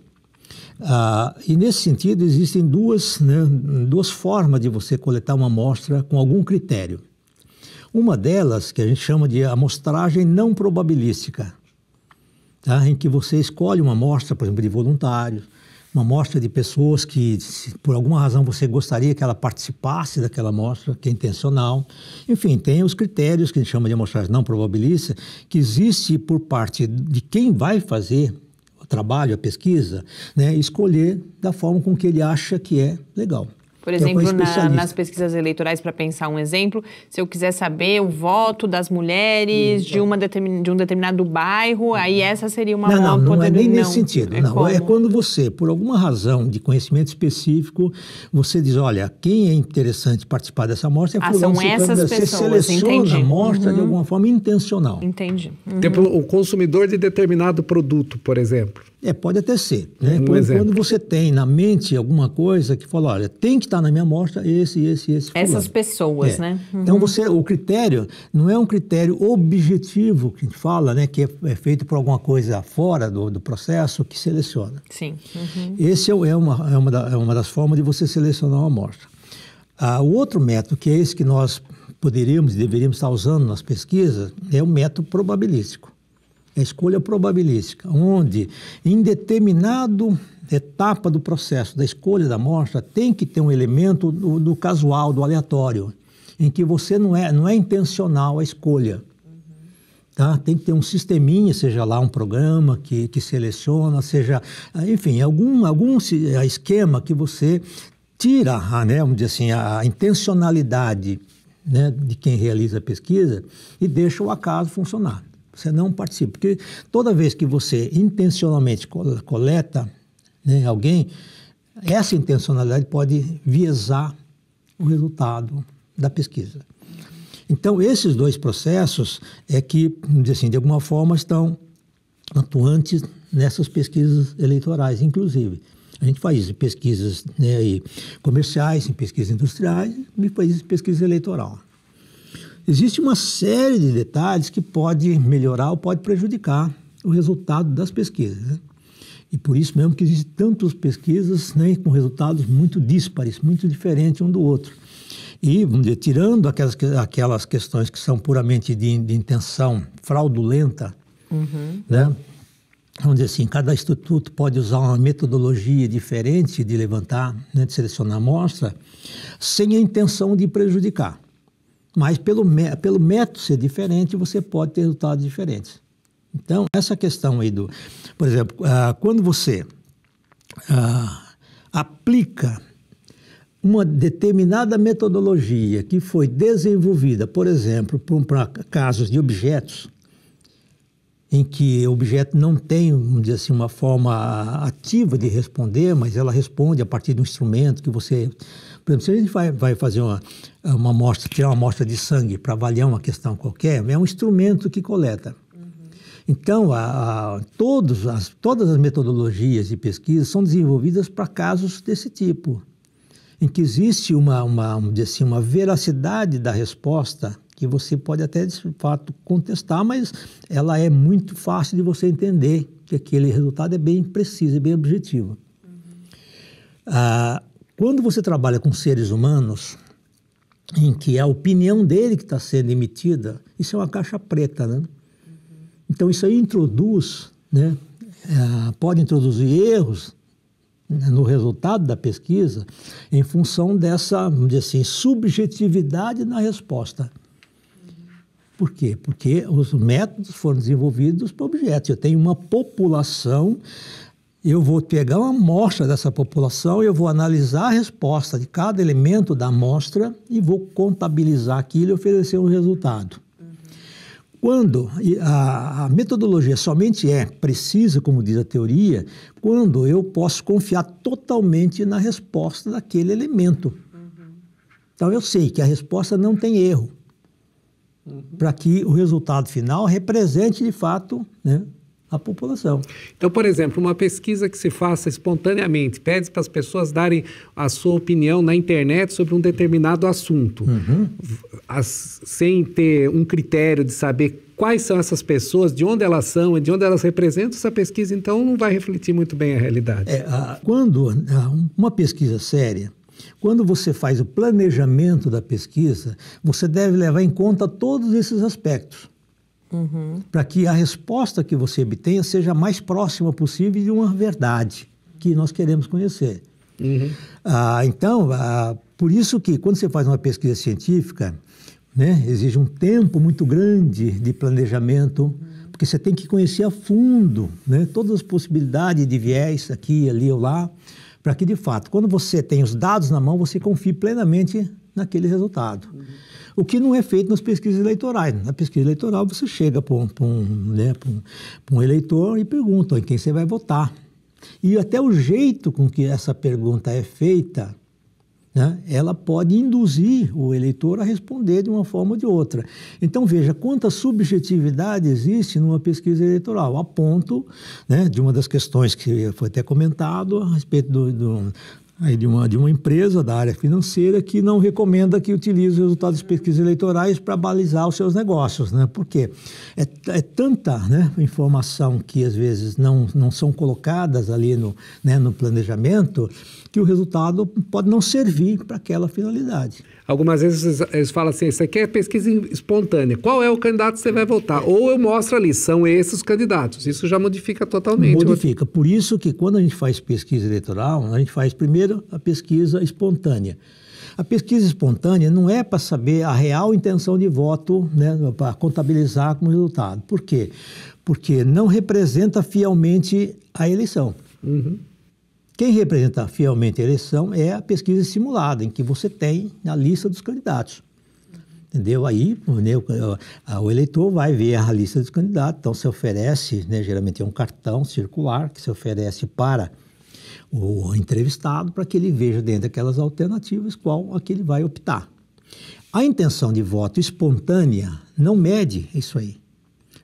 Ah, e nesse sentido, existem duas, né, duas formas de você coletar uma amostra com algum critério. Uma delas, que a gente chama de amostragem não probabilística, tá? em que você escolhe uma amostra, por exemplo, de voluntários, uma amostra de pessoas que, por alguma razão, você gostaria que ela participasse daquela amostra, que é intencional. Enfim, tem os critérios que a gente chama de amostragem não probabilística, que existe por parte de quem vai fazer o trabalho, a pesquisa, né? escolher da forma com que ele acha que é legal. Por exemplo, na, nas pesquisas eleitorais, para pensar um exemplo, se eu quiser saber o voto das mulheres de, uma determin, de um determinado bairro, uhum. aí essa seria uma... Não, não, não é nem não. nesse sentido. É não, é quando você, por alguma razão de conhecimento específico, você diz, olha, quem é interessante participar dessa amostra é ah, são essas você pessoas, seleciona entendi. a amostra uhum. de alguma forma intencional. Entendi. Uhum. Exemplo, o consumidor de determinado produto, por exemplo. É, pode até ser. Né? É um quando, quando, você tem na mente alguma coisa que fala, olha, tem que estar tá na minha amostra esse, esse, esse. Fulano. Essas pessoas, é. né? Então uhum. Então você, o critério não é um critério objetivo que a gente fala, né? Que é, é feito por alguma coisa fora do, do processo que seleciona. Sim. Uhum. Esse é, é, uma, é, uma da, é uma das formas de você selecionar uma amostra. Ah, o outro método, que é esse que nós poderíamos e deveríamos estar usando nas pesquisas, é o método probabilístico a é escolha probabilística, onde em determinado etapa do processo da escolha da amostra tem que ter um elemento do, do casual, do aleatório, em que você não é, não é intencional a escolha. Tá? Tem que ter um sisteminha, seja lá um programa que, que seleciona, seja, enfim, algum, algum eh, esquema que você tira, a, né, vamos dizer assim, a intencionalidade né, de quem realiza a pesquisa e deixa o acaso funcionar. Você não participa. Porque toda vez que você intencionalmente coleta né, alguém, essa intencionalidade pode viesar o resultado da pesquisa. Então, esses dois processos é que, assim, de alguma forma, estão atuantes nessas pesquisas eleitorais, inclusive. A gente faz isso em pesquisas né, comerciais, em pesquisas industriais e faz isso em pesquisa eleitoral. Existe uma série de detalhes que pode melhorar ou pode prejudicar o resultado das pesquisas. Né? E por isso mesmo que existem tantas pesquisas né, com resultados muito díspares, muito diferentes um do outro. E dizer, tirando aquelas, aquelas questões que são puramente de, de intenção fraudulenta, uhum. né? vamos dizer assim, cada instituto pode usar uma metodologia diferente de levantar, né, de selecionar amostra, sem a intenção de prejudicar mas pelo, pelo método ser diferente, você pode ter resultados diferentes. Então, essa questão aí do. Por exemplo, ah, quando você ah, aplica uma determinada metodologia que foi desenvolvida, por exemplo, para casos de objetos, em que o objeto não tem, vamos dizer assim, uma forma ativa de responder, mas ela responde a partir do instrumento que você por exemplo, se a gente vai, vai fazer uma, uma amostra, tirar uma amostra de sangue para avaliar uma questão qualquer, é um instrumento que coleta. Uhum. Então, a, a, todos as, todas as metodologias de pesquisa são desenvolvidas para casos desse tipo, em que existe uma, uma, assim, uma veracidade da resposta que você pode até, de fato, contestar, mas ela é muito fácil de você entender que aquele resultado é bem preciso, é bem objetivo. Uhum. Ah, quando você trabalha com seres humanos, em que a opinião dele que está sendo emitida, isso é uma caixa preta, né? Então isso aí introduz, né? É, pode introduzir erros né, no resultado da pesquisa em função dessa, vamos dizer assim, subjetividade na resposta. Por quê? Porque os métodos foram desenvolvidos para objetos. Eu tenho uma população eu vou pegar uma amostra dessa população, eu vou analisar a resposta de cada elemento da amostra e vou contabilizar aquilo e oferecer um resultado. Uhum. Quando a, a, metodologia somente é precisa, como diz a teoria, quando eu posso confiar totalmente na resposta daquele elemento. Uhum. Então eu sei que a resposta não tem erro, uhum. para que o resultado final represente de fato né, a população. Então, por exemplo, uma pesquisa que se faça espontaneamente, pede para as pessoas darem a sua opinião na internet sobre um determinado assunto, uhum. as, sem ter um critério de saber quais são essas pessoas, de onde elas são e de onde elas representam, essa pesquisa então não vai refletir muito bem a realidade. É, a, quando a, uma pesquisa séria quando você faz o planejamento da pesquisa, você deve levar em conta todos esses aspectos uhum. para que a resposta que você obtenha seja a mais próxima possível de uma verdade que nós queremos conhecer. Uhum. Ah, então, ah, por isso que quando você faz uma pesquisa científica, né, exige um tempo muito grande de planejamento, uhum. porque você tem que conhecer a fundo né, todas as possibilidades de viés aqui, ali ou lá, para que de fato, quando você tem os dados na mão, você confie plenamente naquele resultado. Uhum o que não é feito nas pesquisas eleitorais. Né? Na pesquisa eleitoral, você chega para um, um, né, um, um, eleitor e pergunta em quem você vai votar. E até o jeito com que essa pergunta é feita, né, ela pode induzir o eleitor a responder de uma forma ou de outra. Então, veja quanta subjetividade existe numa pesquisa eleitoral, a ponto né, de uma das questões que foi até comentado a respeito do, do aí de, uma, de uma empresa da área financeira que não recomenda que utilize os resultados de pesquisas eleitorais para balizar os seus negócios, né? Porque é, é tanta né, informação que às vezes não, não são colocadas ali no, né, no planejamento que o resultado pode não servir para aquela finalidade. Algumas vezes eles falam assim: isso aqui é pesquisa espontânea. Qual é o candidato que você vai votar? Ou eu mostro ali, são esses os candidatos. Isso já modifica totalmente. Modifica. Por isso que quando a gente faz pesquisa eleitoral, a gente faz primeiro a pesquisa espontânea. A pesquisa espontânea não é para saber a real intenção de voto, né, para contabilizar como resultado. Por quê? Porque não representa fielmente a eleição. Uhum. Quem representa fielmente a eleição é a pesquisa simulada, em que você tem a lista dos candidatos. Entendeu? Aí né, o, o, eleitor vai ver a lista dos candidatos, então se oferece, né, geralmente é um cartão circular que se oferece para o entrevistado para que ele veja dentro daquelas alternativas qual a que ele vai optar. A intenção de voto espontânea não mede isso aí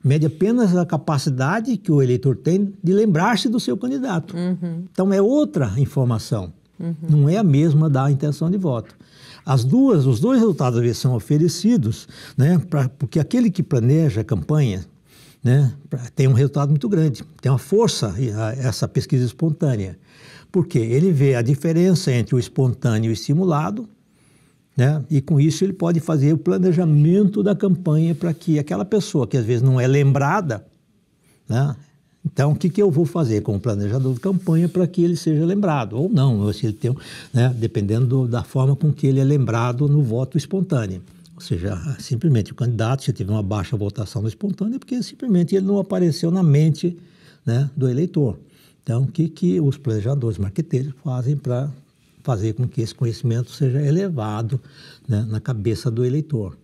mede apenas a capacidade que o eleitor tem de lembrar-se do seu candidato. Uhum. Então é outra informação, uhum. não é a mesma da intenção de voto. As duas, os dois resultados vezes são oferecidos, né, pra, porque aquele que planeja a campanha né, pra, tem um resultado muito grande, tem uma força essa pesquisa espontânea, porque ele vê a diferença entre o espontâneo e o estimulado né? E com isso ele pode fazer o planejamento da campanha para que aquela pessoa que às vezes não é lembrada, né? Então, o que, que eu vou fazer como planejador de campanha para que ele seja lembrado? Ou não, ou se ele tem, né? dependendo da forma com que ele é lembrado no voto espontâneo. Ou seja, simplesmente o candidato, se tiver uma baixa votação no espontâneo, é porque simplesmente ele não apareceu na mente né, do eleitor. Então, o que, que os planejadores, marqueteiros fazem para fazer com que esse conhecimento seja elevado né, na cabeça do eleitor.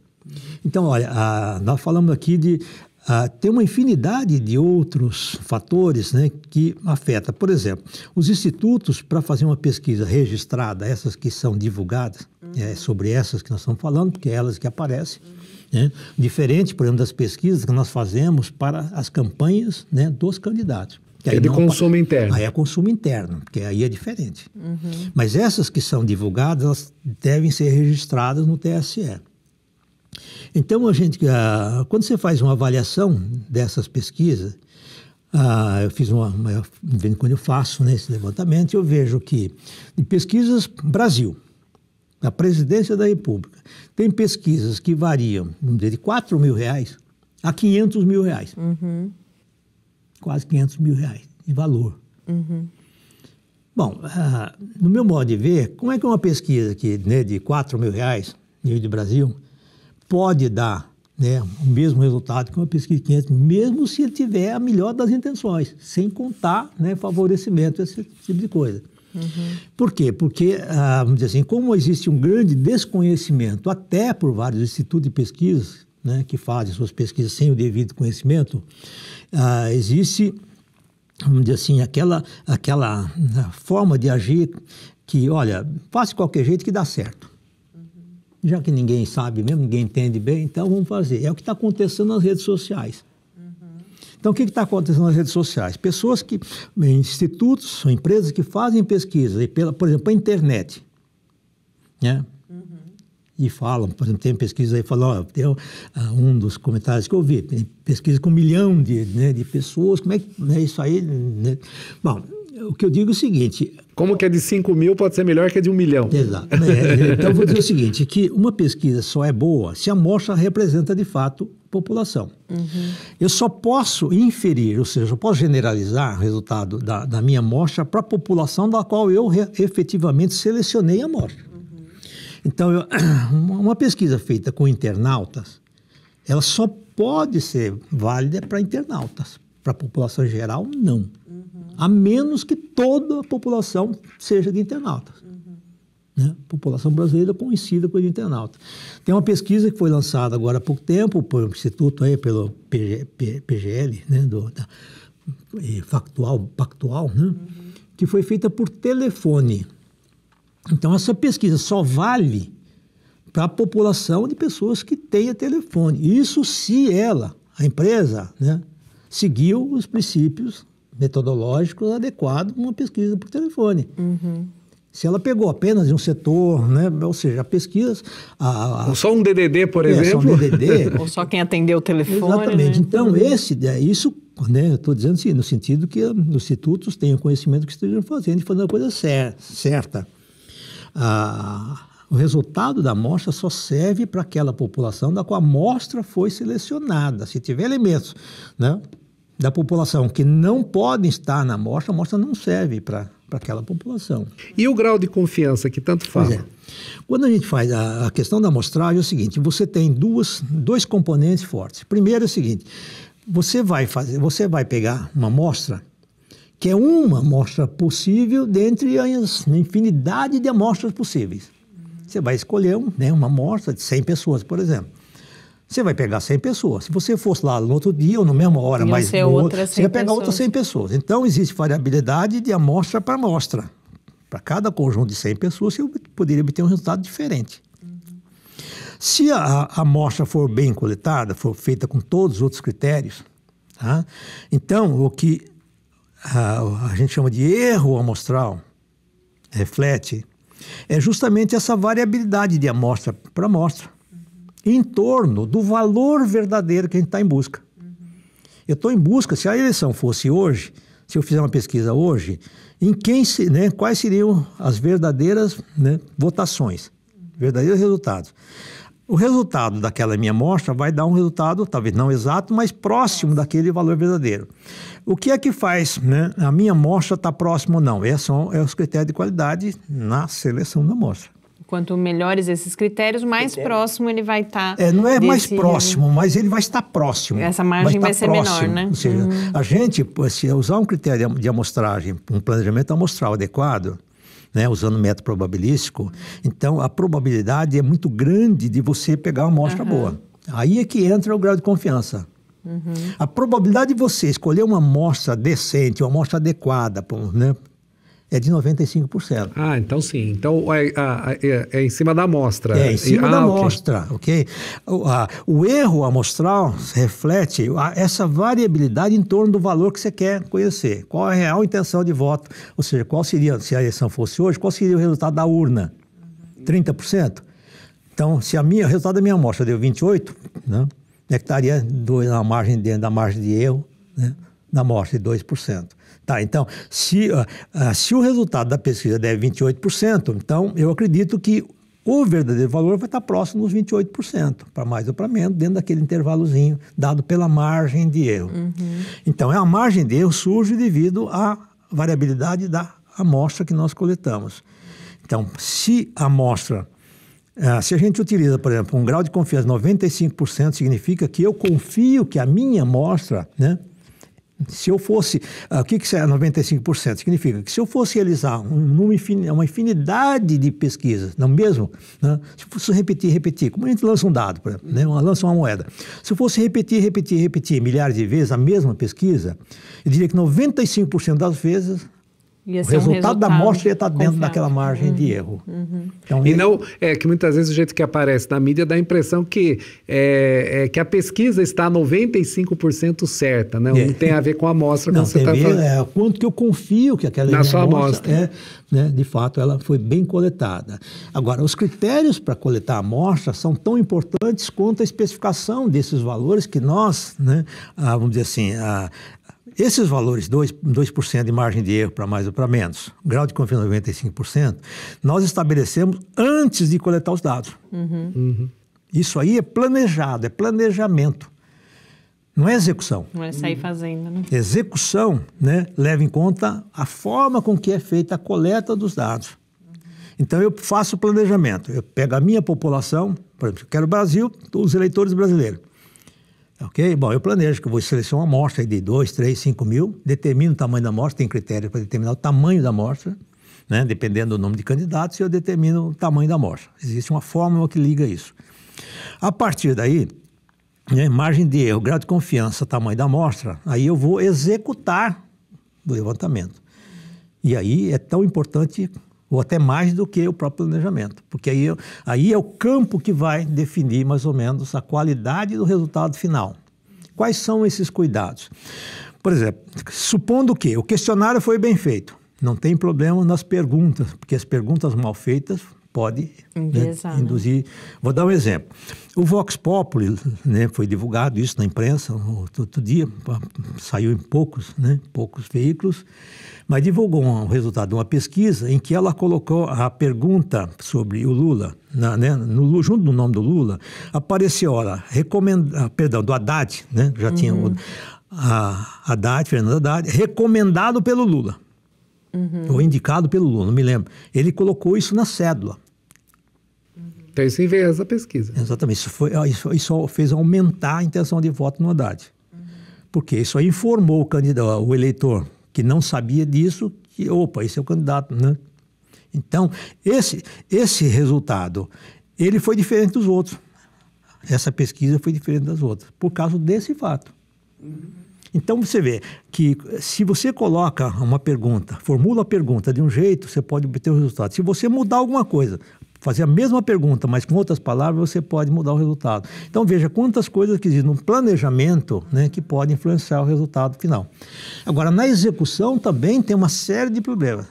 Então, olha, a, ah, nós falamos aqui de ah, tem uma infinidade de outros fatores né, que afeta. Por exemplo, os institutos, para fazer uma pesquisa registrada, essas que são divulgadas, uhum. é sobre essas que nós estamos falando, porque é elas que aparecem, uhum. né? diferente, por exemplo, das pesquisas que nós fazemos para as campanhas né, dos candidatos aí é de não, consumo interno. Aí é consumo interno, porque aí é diferente. Uhum. Mas essas que são divulgadas, elas devem ser registradas no TSE. Então, a gente, ah, quando você faz uma avaliação dessas pesquisas, ah, eu fiz uma, uma, quando eu faço né, esse levantamento, eu vejo que pesquisas Brasil, a presidência da República, tem pesquisas que variam de 4 mil reais a 500 mil reais. Uhum quase 500 mil reais de valor. Uhum. Bom, ah, no meu modo de ver, como é que uma pesquisa que, né, de 4 mil reais no de Brasil pode dar né, o mesmo resultado que uma pesquisa de 500, mesmo se ele tiver a melhor das intenções, sem contar né, favorecimento, esse tipo de coisa. Uhum. Por quê? Porque, ah, vamos dizer assim, como existe um grande desconhecimento, até por vários institutos de pesquisa né, que fazem suas pesquisas sem o devido conhecimento, ah, existe, vamos dizer assim, aquela, aquela né, forma de agir que, olha, faça qualquer jeito que dá certo. Uhum. Já que ninguém sabe mesmo, ninguém entende bem, então vamos fazer. É o que está acontecendo nas redes sociais. Então, o que está acontecendo nas redes sociais? Pessoas que, institutos, empresas que fazem pesquisas, e pela, por exemplo, a internet, né? e falam, por exemplo, tem pesquisa aí falou, tem ah, um dos comentários que eu vi, tem pesquisa com um milhão de, né, de pessoas, como é que né, isso aí. Né? Bom, o que eu digo é o seguinte. Como que é de 5 mil pode ser melhor que é de 1 um milhão? Exato. É, é, então, eu vou dizer o seguinte: que uma pesquisa só é boa se a amostra representa de fato população. Uhum. Eu só posso inferir, ou seja, eu posso generalizar o resultado da, da minha amostra para a população da qual eu re, efetivamente selecionei a amostra. Então, eu, uma pesquisa feita com internautas, ela só pode ser válida para internautas, para a população geral, não. Uhum. A menos que toda a população seja de internautas. Uhum. Né? População brasileira conhecida por internautas. Tem uma pesquisa que foi lançada agora há pouco tempo, pelo instituto aí, pelo PG, PGL, né? Do, da, factual, pactual, né? Uhum. que foi feita por telefone. Então, essa pesquisa só vale para a população de pessoas que tenha telefone. Isso se ela, a empresa, né, seguiu os princípios metodológicos adequados para uma pesquisa por telefone. Uhum. Se ela pegou apenas de um setor, né? ou seja, pesquisas. A, a, só um DDD, por é, exemplo. Só um DDD. Ou só quem atendeu o telefone. Exatamente. Né? Então, esse, é, isso, né? estou dizendo assim, no sentido que os institutos tenham conhecimento que estejam fazendo e fazendo a coisa cer certa. Ah, o resultado da amostra só serve para aquela população da qual a amostra foi selecionada. Se tiver elementos né, da população que não podem estar na amostra, a amostra não serve para aquela população. E o grau de confiança que tanto fala? É. Quando a gente faz a, a, questão da amostragem, é o seguinte: você tem duas, dois componentes fortes. Primeiro é o seguinte: você vai fazer, você vai pegar uma amostra que é uma amostra possível dentre a infinidade de amostras possíveis. Você vai escolher né, uma amostra de 100 pessoas, por exemplo. Você vai pegar 100 pessoas. Se você fosse lá no outro dia ou na mesma hora, mas no outro, você ia pegar outras 100 pessoas. Então, existe variabilidade de amostra para amostra. Para cada conjunto de 100 pessoas, você poderia obter um resultado diferente. Se a, amostra for bem coletada, for feita com todos os outros critérios, tá? então o que a, a gente chama de erro amostral, reflete, é justamente essa variabilidade de amostra para amostra, uhum. em torno do valor verdadeiro que a gente está em busca. Uhum. Eu estou em busca, se a eleição fosse hoje, se eu fizer uma pesquisa hoje, em quem se, né, quais seriam as verdadeiras né, votações, verdadeiros resultados. O resultado daquela minha amostra vai dar um resultado, talvez não exato, mas próximo daquele valor verdadeiro. O que é que faz né, a minha amostra estar tá próxima ou não? Esses são é, é os critérios de qualidade na seleção da amostra. Quanto melhores esses critérios, mais Critério. próximo ele vai estar. Tá é, não é desse... mais próximo, mas ele vai estar próximo. Essa margem vai, vai ser próximo. menor, né? Ou seja, uhum. a gente, se usar um critério de amostragem, um planejamento amostral adequado, né, usando método probabilístico. Então, a probabilidade é muito grande de você pegar uma amostra uhum. boa. Aí é que entra o grau de confiança. Uhum. A probabilidade de você escolher uma amostra decente, uma amostra adequada, né, é de 95%. Ah, então sim. Então é, é, é em cima da amostra. É em cima ah, da amostra, ok? okay? O, a, o, erro amostral reflete a, essa variabilidade em torno do valor que você quer conhecer. Qual é a real intenção de voto? Ou seja, qual seria, se a eleição fosse hoje, qual seria o resultado da urna? 30%? Então, se a minha, o resultado da minha amostra deu 28, né? É que estaria na margem, dentro da margem de erro, né? Na amostra de 2%. Tá, então, se, uh, uh, se o resultado da pesquisa der 28%, então eu acredito que o verdadeiro valor vai estar próximo dos 28%, para mais ou para menos, dentro daquele intervalozinho dado pela margem de erro. Uhum. Então, é a margem de erro surge devido à variabilidade da amostra que nós coletamos. Então, se a amostra, uh, se a gente utiliza, por exemplo, um grau de confiança 95%, significa que eu confio que a minha amostra né, se eu fosse. Ah, o uh, que, que é 95%? Significa que se eu fosse realizar um, uma infinidade de pesquisas, não mesmo? Né? Se eu fosse repetir, repetir, como a gente lança um dado, por exemplo, né? lança uma moeda. Se eu fosse repetir, repetir, repetir milhares de vezes a mesma pesquisa, eu diria que 95% das vezes Ia o resultado, um resultado, da amostra ia tá estar confiável. dentro daquela margem uhum. de erro. Uhum. uhum. Então, e não, é que muitas vezes o jeito que aparece na mídia dá a impressão que, é, é que a pesquisa está 95% certa, né? É. Não tem a ver com a amostra. Não, você tá ver, falando. é, quanto que eu confio que aquela na sua amostra, amostra. É, né, de fato, ela foi bem coletada. Agora, os critérios para coletar a amostra são tão importantes quanto a especificação desses valores que nós, né, ah, vamos dizer assim, a, esses valores, 2%, 2 de margem de erro para mais ou para menos, grau de confiança 95%, nós estabelecemos antes de coletar os dados. Uhum. Uhum. Isso aí é planejado, é planejamento. Não é execução. Não é sair fazendo, né? Execução né, leva em conta a forma com que é feita a coleta dos dados. Uhum. Então eu faço o planejamento. Eu pego a minha população, por exemplo, eu quero o Brasil, os eleitores brasileiros. Ok? Bom, eu planejo que vou selecionar uma amostra de 2, 3, 5 mil, determino o tamanho da amostra, tem critério para determinar o tamanho da amostra, né? dependendo do nome de candidatos, eu determino o tamanho da amostra. Existe uma fórmula que liga isso. A partir daí, né, margem de erro, grau de confiança, tamanho da amostra, aí eu vou executar o levantamento. E aí é tão importante ou até mais do que o próprio planejamento, porque aí, aí é o campo que vai definir mais ou menos a qualidade do resultado final. Quais são esses cuidados? Por exemplo, supondo que o questionário foi bem feito, não tem problema nas perguntas, porque as perguntas mal feitas pode né, né, induzir. Vou dar um exemplo. O Vox Populi, né, foi divulgado isso na imprensa outro dia, saiu em poucos, né, poucos veículos, mas divulgou um resultado de uma pesquisa em que ela colocou a pergunta sobre o Lula, na, né, no, junto do nome do Lula, apareceu, olha, recomenda, ah, perdão, do Haddad, né, já uhum. tinha o, a Haddad, Fernando Haddad, recomendado pelo Lula uhum. ou indicado pelo Lula, não me lembro. Ele colocou isso na cédula. Então isso veio a pesquisa. Exatamente. Isso, foi, isso, isso fez aumentar a intenção de voto no Haddad. Uhum. Porque isso aí informou o, candidato, o eleitor que não sabia disso, que, opa, esse é o candidato, né? Então, esse, esse resultado, ele foi diferente dos outros. Essa pesquisa foi diferente das outras, por causa desse fato. Uhum. Então você vê que se você coloca uma pergunta, formula a pergunta de um jeito, você pode obter o resultado. Se você mudar alguma coisa, fazer a mesma pergunta, mas com outras palavras, você pode mudar o resultado. Então veja quantas coisas que existem no planejamento né, que podem influenciar o resultado final. Agora, na execução também tem uma série de problemas.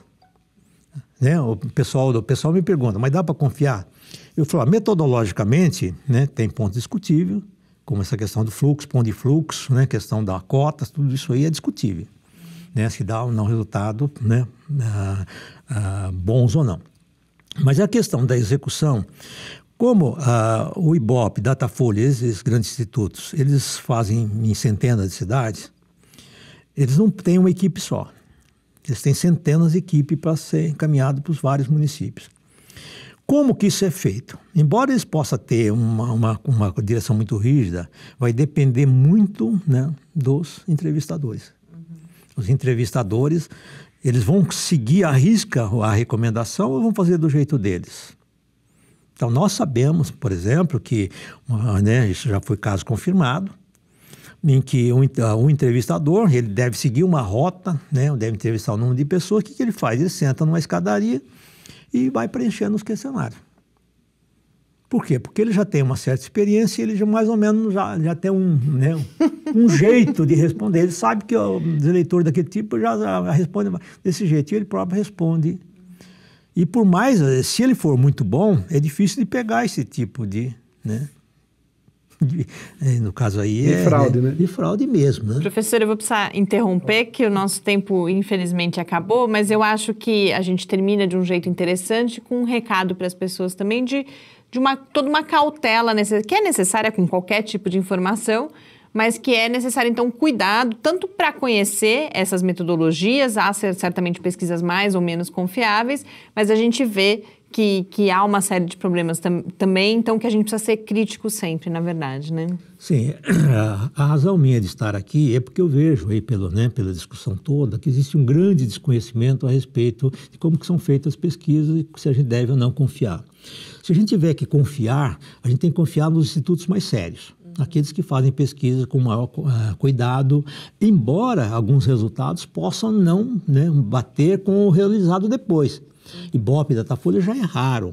Né? O, pessoal, o pessoal me pergunta, mas dá para confiar? Eu falo, ah, metodologicamente, né, tem ponto discutível, como essa questão do fluxo, ponto de fluxo, né, questão da cota, tudo isso aí é discutível, né, se dá ou não resultado, né, ah, ah, bons ou não. Mas a questão da execução, como ah, o IBOP, Datafolha, esses grandes institutos, eles fazem em centenas de cidades, eles não têm uma equipe só. Eles têm centenas de equipes para ser encaminhado para os vários municípios. Como que isso é feito? Embora isso possa ter uma, uma, uma direção muito rígida, vai depender muito né, dos entrevistadores. Uhum. Os entrevistadores, eles vão seguir a risca a recomendação ou vão fazer do jeito deles? Então, nós sabemos, por exemplo, que né, isso já foi caso confirmado, em que o, entrevistador ele deve seguir uma rota, né, deve entrevistar um número de pessoas. O que, que ele faz? Ele senta numa escadaria e vai preenchendo os questionários. Por quê? Porque ele já tem uma certa experiência, ele já mais ou menos já, já tem um, né, um jeito de responder. Ele sabe que o eleitor daquele tipo já, já responde desse jeito, e ele próprio responde. E por mais, se ele for muito bom, é difícil de pegar esse tipo de, né, de, é, no caso aí de é, né, fraude, né? De fraude mesmo, né? Professor, eu vou precisar interromper que o nosso tempo infelizmente acabou, mas eu acho que a gente termina de um jeito interessante com um recado para as pessoas também de, de uma toda uma cautela necess... que é necessária com qualquer tipo de informação, mas que é necessário, então, cuidado, tanto para conhecer essas metodologias, há certamente pesquisas mais ou menos confiáveis, mas a gente vê que, que há uma série de problemas tam, também, então que a gente precisa ser crítico sempre, na verdade, né? Sim, a, razão minha de estar aqui é porque eu vejo aí pelo, né, pela discussão toda que existe um grande desconhecimento a respeito de como que são feitas as pesquisas e se a gente deve ou não confiar. Se a gente tiver que confiar, a gente tem que confiar nos institutos mais sérios aqueles que fazem pesquisa com maior uh, cuidado, embora alguns resultados possam não né, bater com o realizado depois. Ibope e Datafolha já erraram.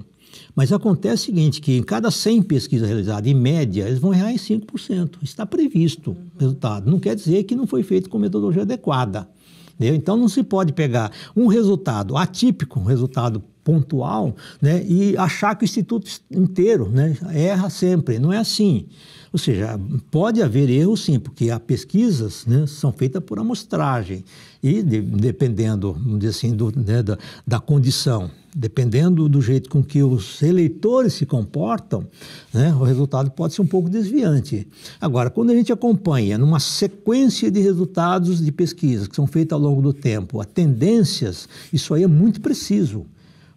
Mas acontece o seguinte, que em cada 100 pesquisas realizadas, em média, eles vão errar em 5%. Está previsto o resultado. Não quer dizer que não foi feito com metodologia adequada. Entendeu? Né? Então, não se pode pegar um resultado atípico, um resultado pontual, né, e achar que o instituto inteiro, né, erra sempre. Não é assim. Ou seja, pode haver erro sim, porque há pesquisas né, são feitas por amostragem e de, dependendo assim, do, né, da, da, condição, dependendo do jeito com que os eleitores se comportam, né, o resultado pode ser um pouco desviante. Agora, quando a gente acompanha numa sequência de resultados de pesquisas que são feitas ao longo do tempo, a tendências, isso aí é muito preciso.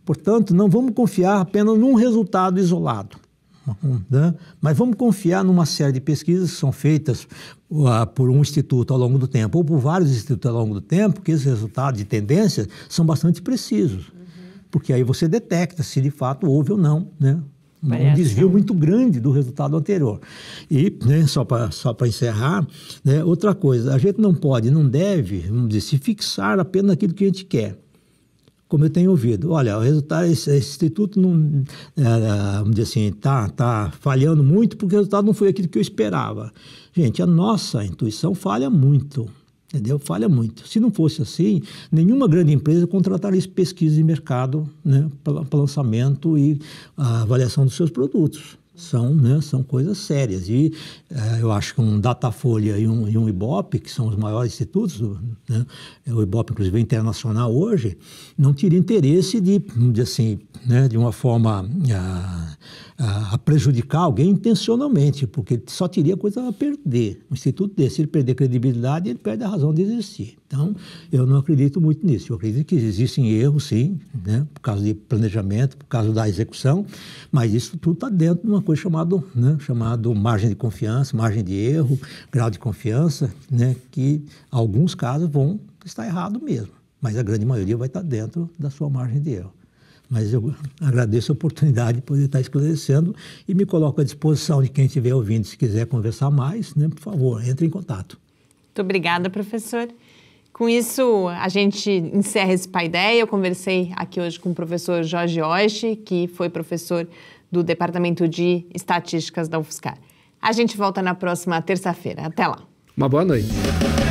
Portanto, não vamos confiar apenas num resultado isolado, né? mas vamos confiar numa série de pesquisas que são feitas uh, por um instituto ao longo do tempo, ou por vários institutos ao longo do tempo, que esses resultados de tendências são bastante precisos. Uhum. Porque aí você detecta se de fato houve ou não né? um desvio né? muito grande do resultado anterior. E, né, só para só encerrar, né, outra coisa, a gente não pode, não deve, vamos dizer, se fixar apenas naquilo que a gente quer como eu tenho ouvido. Olha, o resultado, esse, esse instituto não, é, é, vamos dizer assim, tá, tá falhando muito porque o resultado não foi aquilo que eu esperava. Gente, a nossa intuição falha muito. Entendeu? Falha muito. Se não fosse assim, nenhuma grande empresa contrataria pesquisa de mercado né, para lançamento e ah, avaliação dos seus produtos são, né, são coisas sérias. E eh, eu acho que um Datafolha e um, e um Ibope, que são os maiores institutos, né, é o Ibope, inclusive, é internacional hoje, não teria interesse de, de assim, né, de uma forma a, ah, a, ah, a, prejudicar alguém intencionalmente, porque só teria coisa a perder. Um instituto desse, ele perder credibilidade, ele perde a razão de existir. Então, eu não acredito muito nisso. Eu acredito que existem erros, sim, né? por causa de planejamento, por causa da execução, mas isso tudo está dentro de uma coisa chamada né? chamado margem de confiança, margem de erro, grau de confiança, né? que alguns casos vão estar errado mesmo, mas a grande maioria vai estar tá dentro da sua margem de erro. Mas eu agradeço a oportunidade de poder estar tá esclarecendo e me coloco à disposição de quem estiver ouvindo. Se quiser conversar mais, né, por favor, entre em contato. Muito obrigada, professor. Com isso, a gente encerra esse Pai Ideia. Eu conversei aqui hoje com o professor Jorge Oeste, que foi professor do Departamento de Estatísticas da UFSCar. A gente volta na próxima terça-feira. Até lá. Uma boa noite.